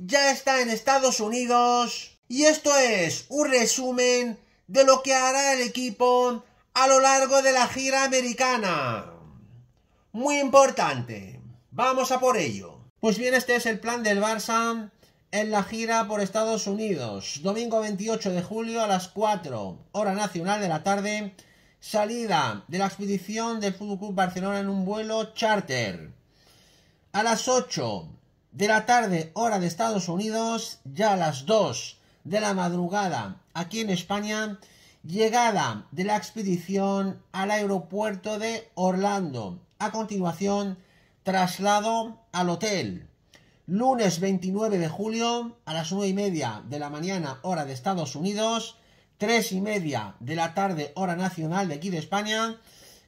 ya está en Estados Unidos. Y esto es un resumen de lo que hará el equipo a lo largo de la gira americana. Muy importante. Vamos a por ello. Pues bien, este es el plan del Barça en la gira por Estados Unidos. Domingo 28 de julio a las 4, hora nacional de la tarde. Salida de la expedición del FC Barcelona en un vuelo charter. A las 8, de la tarde, hora de Estados Unidos, ya a las 2 de la madrugada aquí en España, llegada de la expedición al aeropuerto de Orlando. A continuación, traslado al hotel. Lunes 29 de julio a las 9 y media de la mañana, hora de Estados Unidos, 3 y media de la tarde, hora nacional de aquí de España.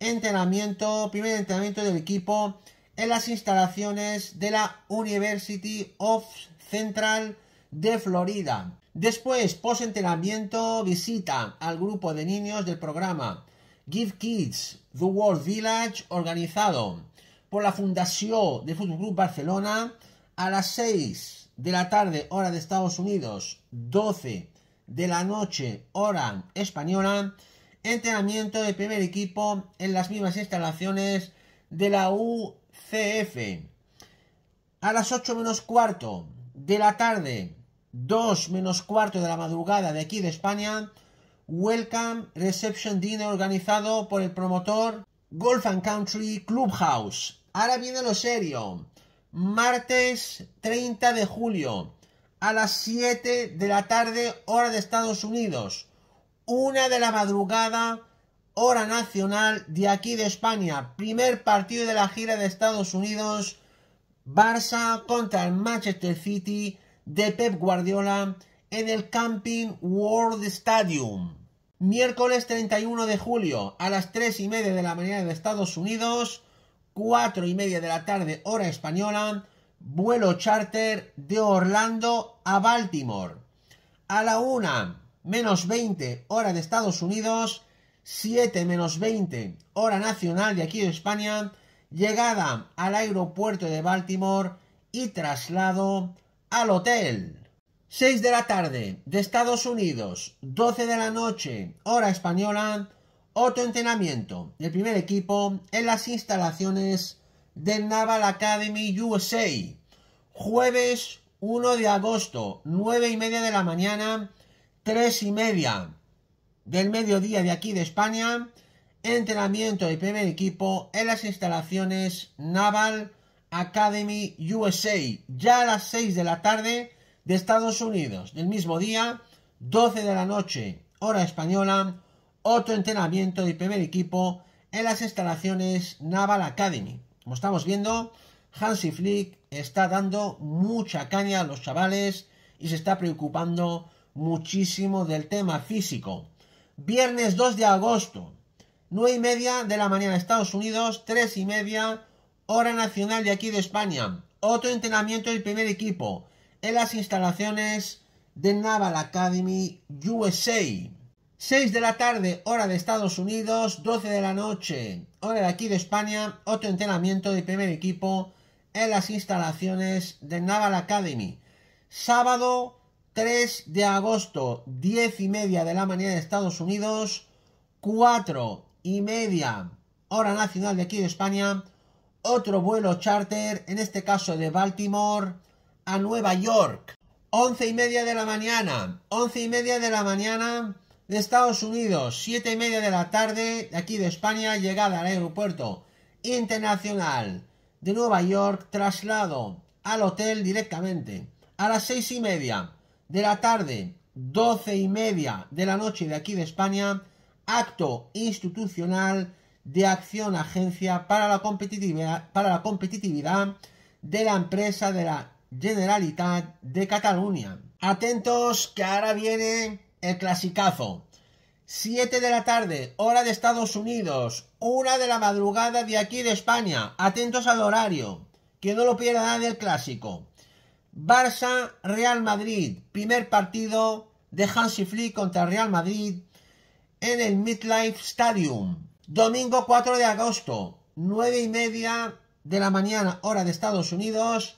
Entrenamiento, primer entrenamiento del equipo en las instalaciones de la University of Central de Florida. Después, post entrenamiento, visita al grupo de niños del programa Give Kids The World Village, organizado por la Fundación de Fútbol Club Barcelona, a las 6 de la tarde, hora de Estados Unidos, 12 de la noche, hora española, entrenamiento de primer equipo en las mismas instalaciones de la U CF. A las 8 menos cuarto de la tarde, 2 menos cuarto de la madrugada de aquí de España, Welcome Reception Dinner organizado por el promotor Golf and Country Clubhouse. Ahora viene lo serio. Martes 30 de julio a las 7 de la tarde hora de Estados Unidos. 1 de la madrugada hora nacional de aquí de España. Primer partido de la gira de Estados Unidos. Barça contra el Manchester City de Pep Guardiola en el Camping World Stadium. Miércoles 31 de julio a las 3 y media de la mañana de Estados Unidos, 4 y media de la tarde hora española, vuelo charter de Orlando a Baltimore. A la 1 menos 20 hora de Estados Unidos, 7 menos 20, hora nacional de aquí de España, llegada al aeropuerto de Baltimore y traslado al hotel. 6 de la tarde de Estados Unidos, 12 de la noche, hora española, otro entrenamiento del primer equipo en las instalaciones de Naval Academy USA. Jueves 1 de agosto, 9 y media de la mañana, 3 y media del mediodía de aquí de España, entrenamiento del primer equipo en las instalaciones Naval Academy USA, ya a las 6 de la tarde de Estados Unidos, del mismo día, 12 de la noche, hora española, otro entrenamiento del primer equipo en las instalaciones Naval Academy. Como estamos viendo, Hansi Flick está dando mucha caña a los chavales y se está preocupando muchísimo del tema físico. Viernes 2 de agosto, 9 y media de la mañana, Estados Unidos, 3 y media, hora nacional de aquí de España. Otro entrenamiento del primer equipo en las instalaciones de Naval Academy USA. 6 de la tarde, hora de Estados Unidos, 12 de la noche, hora de aquí de España, otro entrenamiento del primer equipo en las instalaciones de Naval Academy. Sábado 3 de agosto, 10 y media de la mañana de Estados Unidos, 4 y media hora nacional de aquí de España, otro vuelo charter, en este caso de Baltimore a Nueva York. 11 y media de la mañana, 11 y media de la mañana de Estados Unidos, 7 y media de la tarde de aquí de España, llegada al aeropuerto internacional de Nueva York, traslado al hotel directamente a las seis y media de la tarde, doce y media de la noche de aquí de España, acto institucional de acción agencia para la competitividad, para la competitividad de la empresa de la Generalitat de Cataluña. Atentos que ahora viene el clasicazo. 7 de la tarde, hora de Estados Unidos, una de la madrugada de aquí de España. Atentos al horario, que no lo pierda nadie el clásico. Barça Real Madrid, primer partido de Hansi Flick contra Real Madrid en el Midlife Stadium. Domingo 4 de agosto, 9 y media de la mañana, hora de Estados Unidos,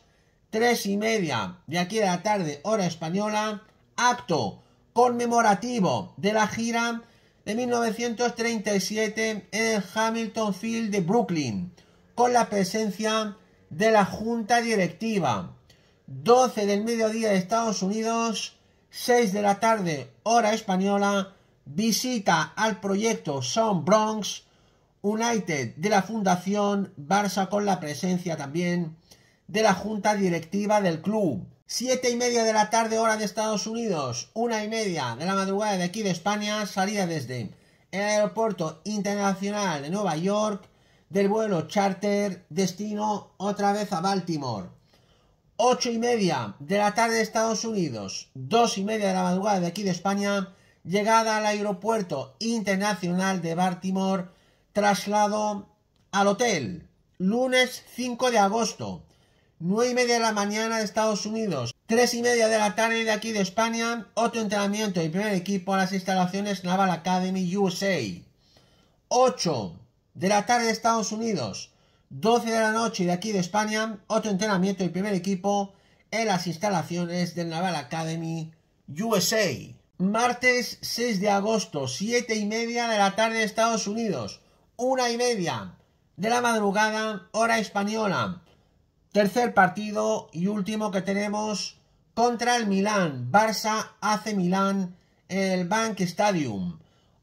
3 y media de aquí de la tarde, hora española, acto conmemorativo de la gira de 1937 en el Hamilton Field de Brooklyn, con la presencia de la Junta Directiva 12 del mediodía de Estados Unidos, 6 de la tarde, hora española, visita al proyecto Son Bronx United de la Fundación Barça con la presencia también de la Junta Directiva del club. 7 y media de la tarde, hora de Estados Unidos, 1 y media de la madrugada de aquí de España, salida desde el Aeropuerto Internacional de Nueva York del vuelo charter destino otra vez a Baltimore. 8 y media de la tarde de Estados Unidos, 2 y media de la madrugada de aquí de España, llegada al aeropuerto internacional de Baltimore, traslado al hotel, lunes 5 de agosto, 9 y media de la mañana de Estados Unidos, 3 y media de la tarde de aquí de España, otro entrenamiento y primer equipo a las instalaciones Naval Academy USA, 8 de la tarde de Estados Unidos, 12 de la noche de aquí de España, otro entrenamiento del primer equipo en las instalaciones del Naval Academy USA. Martes 6 de agosto, 7 y media de la tarde de Estados Unidos, 1 y media de la madrugada, hora española. Tercer partido y último que tenemos contra el Milán, Barça hace Milán en el Bank Stadium.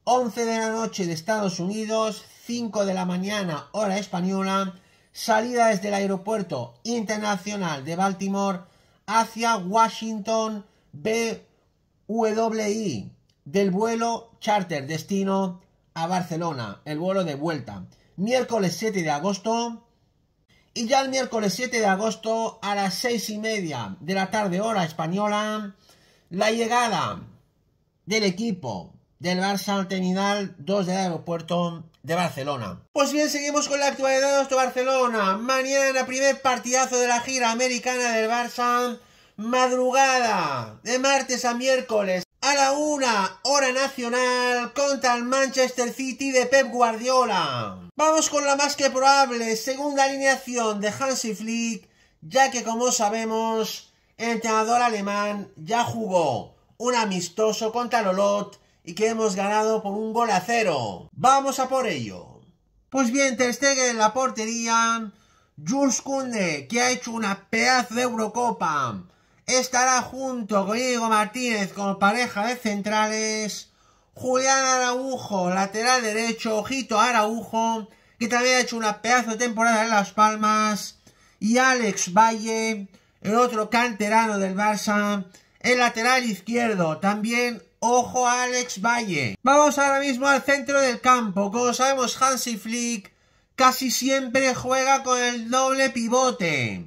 11 de la noche de Estados Unidos, 5 de la mañana hora española, salida desde el Aeropuerto Internacional de Baltimore hacia Washington BWI del vuelo charter destino a Barcelona, el vuelo de vuelta, miércoles 7 de agosto. Y ya el miércoles 7 de agosto a las 6 y media de la tarde hora española, la llegada del equipo del Barça al 2 del aeropuerto de Barcelona. Pues bien, seguimos con la actualidad de nuestro Barcelona. Mañana, primer partidazo de la gira americana del Barça. Madrugada, de martes a miércoles, a la una, hora nacional, contra el Manchester City de Pep Guardiola. Vamos con la más que probable segunda alineación de Hansi Flick, ya que como sabemos, el entrenador alemán ya jugó un amistoso contra Lolot y que hemos ganado por un gol a cero. ¡Vamos a por ello! Pues bien, Ter Stegen en la portería, Jules Kunde, que ha hecho una pedazo de Eurocopa, estará junto con Diego Martínez como pareja de centrales, Julián Araujo, lateral derecho, Ojito Araujo, que también ha hecho una pedazo de temporada en Las Palmas, y Alex Valle, el otro canterano del Barça, el lateral izquierdo, también Ojo Alex Valle. Vamos ahora mismo al centro del campo. Como sabemos, Hansi Flick casi siempre juega con el doble pivote.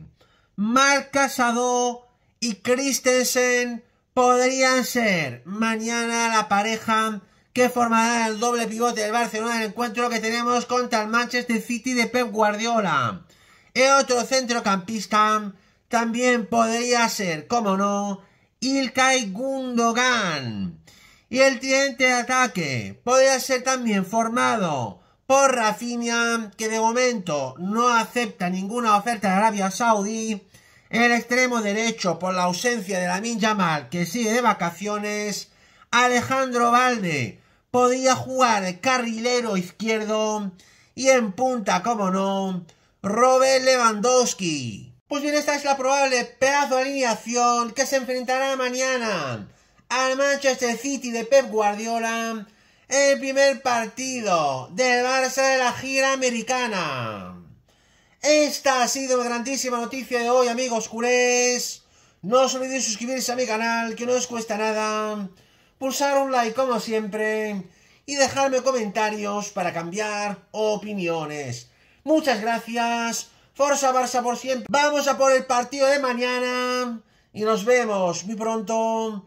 Marc Casado y Christensen podrían ser mañana la pareja que formará el doble pivote del Barcelona en el encuentro que tenemos contra el Manchester City de Pep Guardiola. El otro centrocampista también podría ser, como no, Ilkay Gundogan y el tridente de ataque podría ser también formado por Rafinha, que de momento no acepta ninguna oferta de Arabia Saudí, el extremo derecho por la ausencia de ninja Yamal, que sigue de vacaciones, Alejandro Valde podría jugar de carrilero izquierdo y en punta, como no, Robert Lewandowski. Pues bien, esta es la probable pedazo de alineación que se enfrentará mañana al Manchester City de Pep Guardiola el primer partido del Barça de la gira americana. Esta ha sido la grandísima noticia de hoy, amigos culés. No os olvidéis suscribirse a mi canal, que no os cuesta nada. Pulsar un like como siempre. Y dejarme comentarios para cambiar opiniones. Muchas gracias. Forza Barça por siempre. Vamos a por el partido de mañana. Y nos vemos muy pronto